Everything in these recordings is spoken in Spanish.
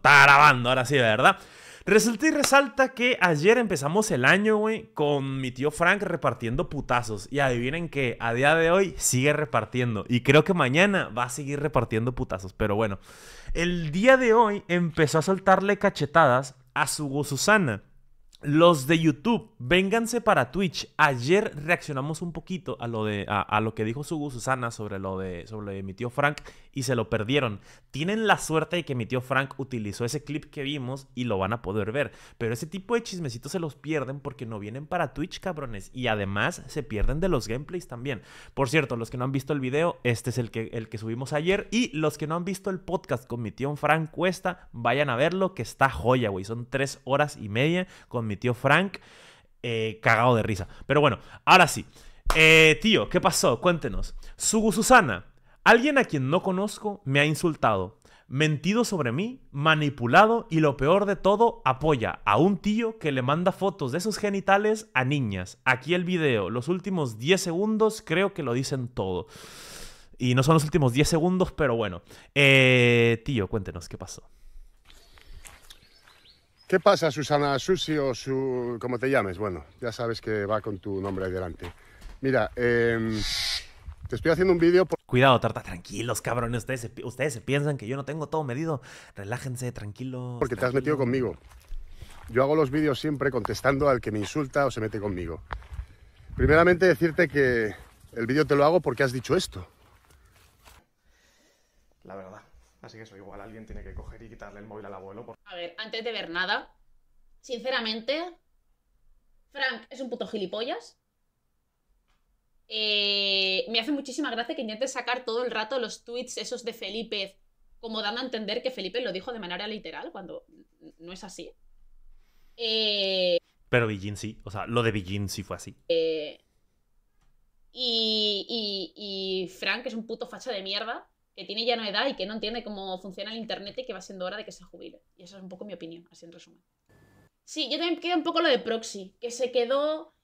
¡Tarabando! ahora sí, ¿verdad? Resulta y resalta que ayer empezamos el año, güey, con mi tío Frank repartiendo putazos. Y adivinen que a día de hoy sigue repartiendo. Y creo que mañana va a seguir repartiendo putazos. Pero bueno, el día de hoy empezó a soltarle cachetadas a su Susana. Los de YouTube, vénganse para Twitch. Ayer reaccionamos un poquito a lo, de, lo que dijo su Susana sobre lo de, sobre lo de mi tío Frank y se lo perdieron. Tienen la suerte de que mi tío Frank utilizó ese clip que vimos y lo van a poder ver. Pero ese tipo de chismecitos se los pierden porque no vienen para Twitch, cabrones. Y además se pierden de los gameplays también. Por cierto, los que no han visto el video, este es el que, el que subimos ayer. Y los que no han visto el podcast con mi tío Frank Cuesta, vayan a verlo, que está joya, güey. Son tres horas y media con mi tío Frank. Eh, cagado de risa. Pero bueno, ahora sí. Eh, tío, ¿qué pasó? Cuéntenos. Sugu Susana Alguien a quien no conozco me ha insultado, mentido sobre mí, manipulado y lo peor de todo, apoya a un tío que le manda fotos de sus genitales a niñas. Aquí el video, los últimos 10 segundos creo que lo dicen todo. Y no son los últimos 10 segundos, pero bueno. Eh, tío, cuéntenos qué pasó. ¿Qué pasa, Susana? Susi o su... como te llames. Bueno, ya sabes que va con tu nombre adelante. Mira, eh... Te estoy haciendo un vídeo. Por... Cuidado, Tarta, tranquilos, cabrones. Ustedes ustedes piensan que yo no tengo todo medido. Relájense, tranquilos. Porque te has metido conmigo. Yo hago los vídeos siempre contestando al que me insulta o se mete conmigo. Primeramente decirte que el vídeo te lo hago porque has dicho esto. La verdad. Así que eso igual alguien tiene que coger y quitarle el móvil al abuelo. A ver, antes de ver nada, sinceramente, Frank es un puto gilipollas. Eh, me hace muchísima gracia que intentes sacar todo el rato los tweets esos de Felipe, como dando a entender que Felipe lo dijo de manera literal, cuando no es así. Eh, Pero Beijing sí, o sea, lo de Beijing sí fue así. Eh, y, y, y Frank es un puto facha de mierda que tiene ya no edad y que no entiende cómo funciona el internet y que va siendo hora de que se jubile. Y esa es un poco mi opinión, así en resumen. Sí, yo también queda un poco lo de Proxy, que se quedó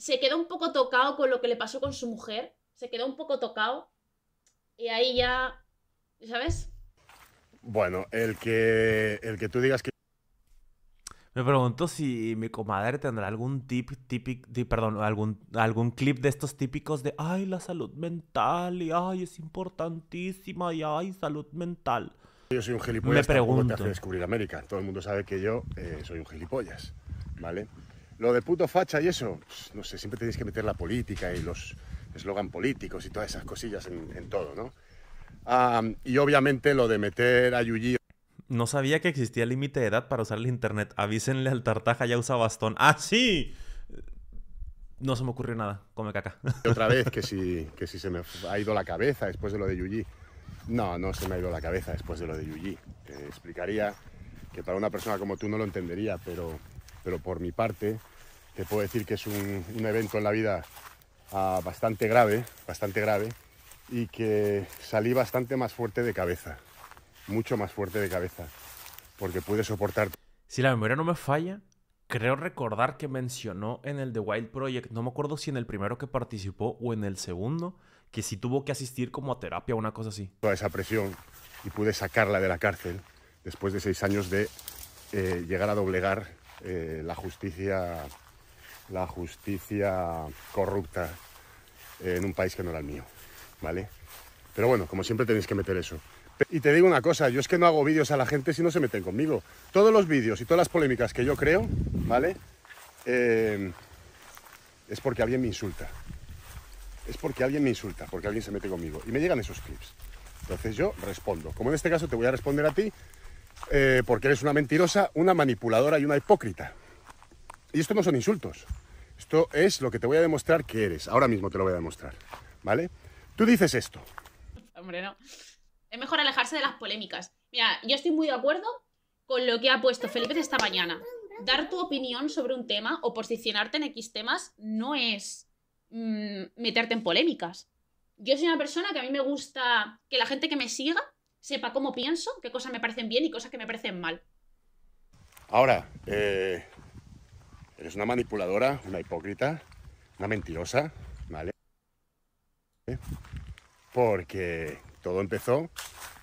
se quedó un poco tocado con lo que le pasó con su mujer, se quedó un poco tocado y ahí ya, ¿sabes? Bueno, el que, el que tú digas que... Me pregunto si mi comadre tendrá algún tip típico, perdón, algún, algún clip de estos típicos de, ay, la salud mental, y ay, es importantísima, y ay, salud mental. Yo soy un gilipollas, Me pregunto. te hace descubrir América. Todo el mundo sabe que yo eh, soy un gilipollas, ¿vale? Lo de puto facha y eso, pues, no sé, siempre tenéis que meter la política y los eslogan políticos y todas esas cosillas en, todo, ¿no? y obviamente lo de meter a Yuji. No sabía que existía límite de edad para usar el internet. Avísenle al tartaja, ya usa bastón. ¡Ah, sí! No se me ocurrió nada, come caca. Otra vez que si, que si se me ha ido la cabeza después de lo de Yuji. No, no se me ha ido la cabeza después de lo de Yuji. Te explicaría que para una persona como tú no lo entendería, pero pero por mi parte te puedo decir que es un, evento en la vida ah, bastante grave, bastante grave, y que salí bastante más fuerte de cabeza, mucho más fuerte de cabeza, porque pude soportar. Si la memoria no me falla, creo recordar que mencionó en el The Wild Project, no me acuerdo si en el primero que participó o en el segundo, que sí tuvo que asistir como a terapia o una cosa así. Toda esa presión y pude sacarla de la cárcel después de seis años de eh, llegar a doblegar eh, la justicia la justicia corrupta en un país que no era el mío, ¿vale? Pero bueno, como siempre tenéis que meter eso. Y te digo una cosa, yo es que no hago vídeos a la gente si no se meten conmigo. Todos los vídeos y todas las polémicas que yo creo, ¿vale? Eh, es porque alguien me insulta. Es porque alguien me insulta, porque alguien se mete conmigo. Y me llegan esos clips. Entonces yo respondo. Como en este caso te voy a responder a ti, eh, porque eres una mentirosa, una manipuladora y una hipócrita. Y esto no son insultos. Esto es lo que te voy a demostrar que eres. Ahora mismo te lo voy a demostrar. ¿Vale? Tú dices esto. Hombre, no. Es mejor alejarse de las polémicas. Mira, yo estoy muy de acuerdo con lo que ha puesto Felipe esta mañana. Dar tu opinión sobre un tema o posicionarte en X temas no es mm, meterte en polémicas. Yo soy una persona que a mí me gusta que la gente que me siga sepa cómo pienso, qué cosas me parecen bien y cosas que me parecen mal. Ahora, eh, eres una manipuladora, una hipócrita, una mentirosa, ¿vale? Porque todo empezó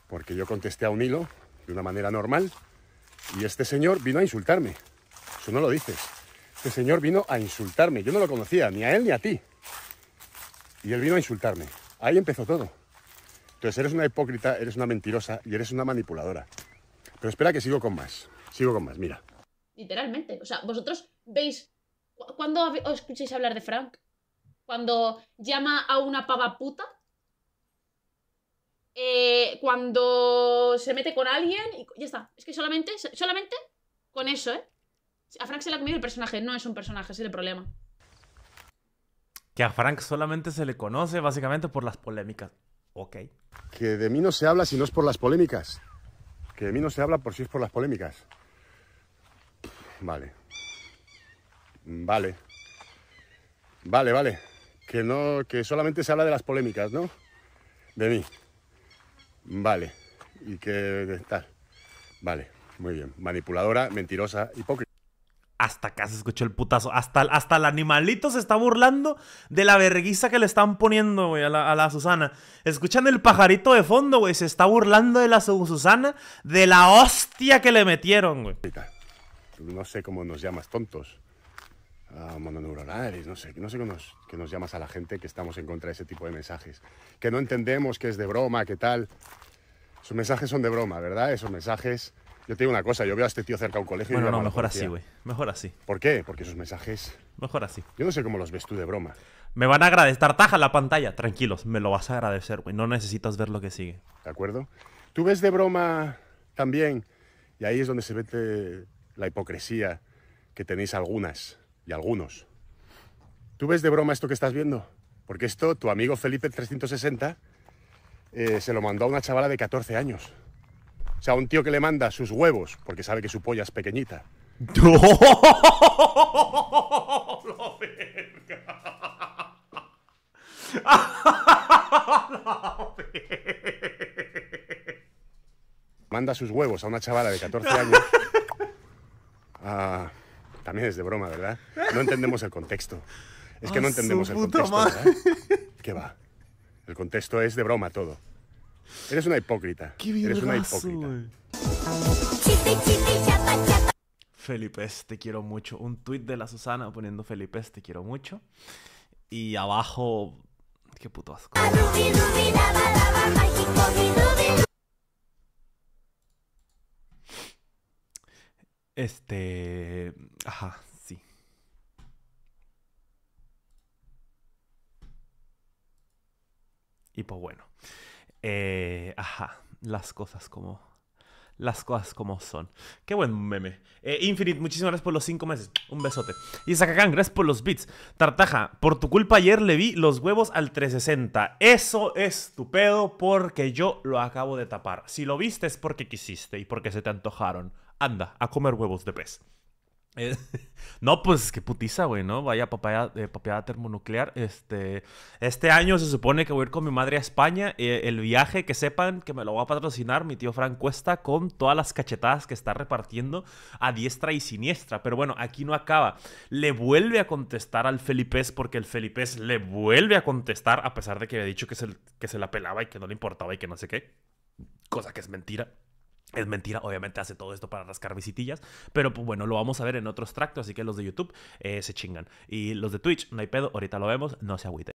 porque yo contesté a un hilo de una manera normal y este señor vino a insultarme. Eso no lo dices. Este señor vino a insultarme. Yo no lo conocía, ni a él ni a ti. Y él vino a insultarme. Ahí empezó todo. Entonces eres una hipócrita, eres una mentirosa y eres una manipuladora. Pero espera que sigo con más. Sigo con más, mira. Literalmente. O sea, vosotros veis. ¿Cuándo os escucháis hablar de Frank? ¿Cuando llama a una pava puta? Eh, cuando se mete con alguien y ya está. Es que solamente, solamente con eso, ¿eh? A Frank se le ha comido el personaje, no es un personaje, es el problema. Que a Frank solamente se le conoce básicamente por las polémicas. Ok. Que de mí no se habla si no es por las polémicas. Que de mí no se habla por si es por las polémicas. Vale. Vale. Vale, vale. Que no. que solamente se habla de las polémicas, ¿no? De mí. Vale. Y que tal. Vale, muy bien. Manipuladora, mentirosa, hipócrita hasta acá se escuchó el putazo. Hasta, hasta el animalito se está burlando de la verguisa que le están poniendo, güey, a la, Susana. Escuchan el pajarito de fondo, güey. Se está burlando de la Susana, de la hostia que le metieron, güey. No sé cómo nos llamas tontos. Uh, ah, mononeuronales, no sé, no sé cómo nos, que nos llamas a la gente que estamos en contra de ese tipo de mensajes. Que no entendemos que es de broma, qué tal. Sus mensajes son de broma, ¿verdad? Esos mensajes yo te digo una cosa, yo veo a este tío cerca de un colegio. Bueno, y no, mejor así, güey. Mejor así. ¿Por qué? Porque esos mensajes. Mejor así. Yo no sé cómo los ves tú de broma. Me van a agradecer. Tartaja la pantalla. Tranquilos, me lo vas a agradecer, güey. No necesitas ver lo que sigue. ¿De acuerdo? Tú ves de broma también. Y ahí es donde se ve la hipocresía que tenéis algunas y algunos. ¿Tú ves de broma esto que estás viendo? Porque esto, tu amigo Felipe 360, eh, se lo mandó a una chavala de 14 años sea, un tío que le manda sus huevos porque sabe que su polla es pequeñita. manda sus huevos a una chavala de 14 años. Ah, también es de broma, ¿verdad? No entendemos el contexto. Es que no ah, entendemos el contexto. ¿Qué va? El contexto es de broma todo. Eres una hipócrita. Eres una hipócrita. Felipe, este, te quiero mucho. Un tweet de la Susana poniendo Felipe, este, te quiero mucho. Y abajo. Qué puto asco. Este. Ajá, sí. Y pues bueno. Eh, ajá, las cosas como... Las cosas como son. Qué buen meme. Eh, Infinite, muchísimas gracias por los 5 meses. Un besote. Y Sakakan, gracias por los beats. Tartaja, por tu culpa ayer le vi los huevos al 360. Eso es tu pedo porque yo lo acabo de tapar. Si lo viste es porque quisiste y porque se te antojaron. Anda, a comer huevos de pez. Eh, no, pues qué putiza, güey, ¿no? Vaya papaya, eh, termonuclear. Este, este año se supone que voy a ir con mi madre a España. Eh, el viaje, que sepan que me lo va a patrocinar mi tío Frank Cuesta con todas las cachetadas que está repartiendo a diestra y siniestra. Pero bueno, aquí no acaba. Le vuelve a contestar al Felipez porque el Felipez le vuelve a contestar a pesar de que había dicho que que se la pelaba y que no le importaba y que no sé qué. Cosa que es mentira. Es mentira, obviamente hace todo esto para rascar visitillas, pero pues bueno, lo vamos a ver en otros tractos, así que los de YouTube eh, se chingan. Y los de Twitch, no hay pedo, ahorita lo vemos, no se agüiten.